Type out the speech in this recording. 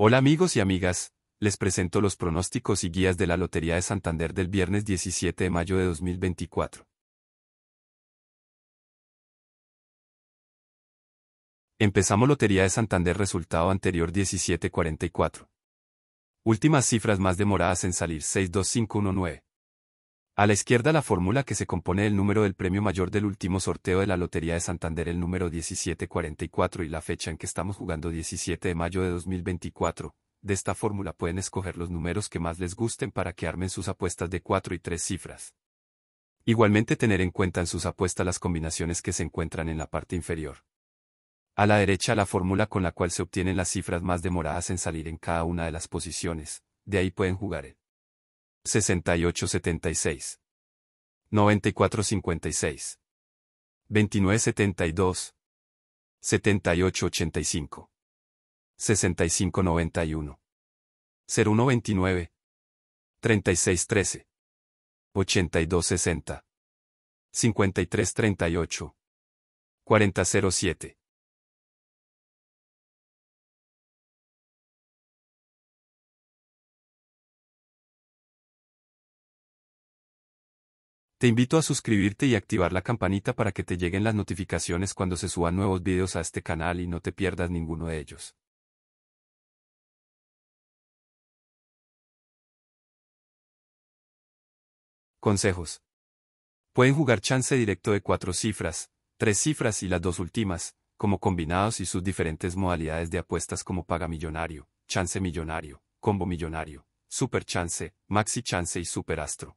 Hola amigos y amigas, les presento los pronósticos y guías de la Lotería de Santander del viernes 17 de mayo de 2024. Empezamos Lotería de Santander resultado anterior 1744. Últimas cifras más demoradas en salir 62519. A la izquierda la fórmula que se compone del número del premio mayor del último sorteo de la Lotería de Santander, el número 1744 y la fecha en que estamos jugando 17 de mayo de 2024. De esta fórmula pueden escoger los números que más les gusten para que armen sus apuestas de 4 y 3 cifras. Igualmente tener en cuenta en sus apuestas las combinaciones que se encuentran en la parte inferior. A la derecha la fórmula con la cual se obtienen las cifras más demoradas en salir en cada una de las posiciones, de ahí pueden jugar el 6876. 9456. 2972. 7885. 6591. 0129. 3613. 8260. 5338. 4007. Te invito a suscribirte y activar la campanita para que te lleguen las notificaciones cuando se suban nuevos videos a este canal y no te pierdas ninguno de ellos. Consejos. Pueden jugar chance directo de cuatro cifras, tres cifras y las dos últimas, como combinados y sus diferentes modalidades de apuestas como paga millonario, chance millonario, combo millonario, super chance, maxi chance y super astro.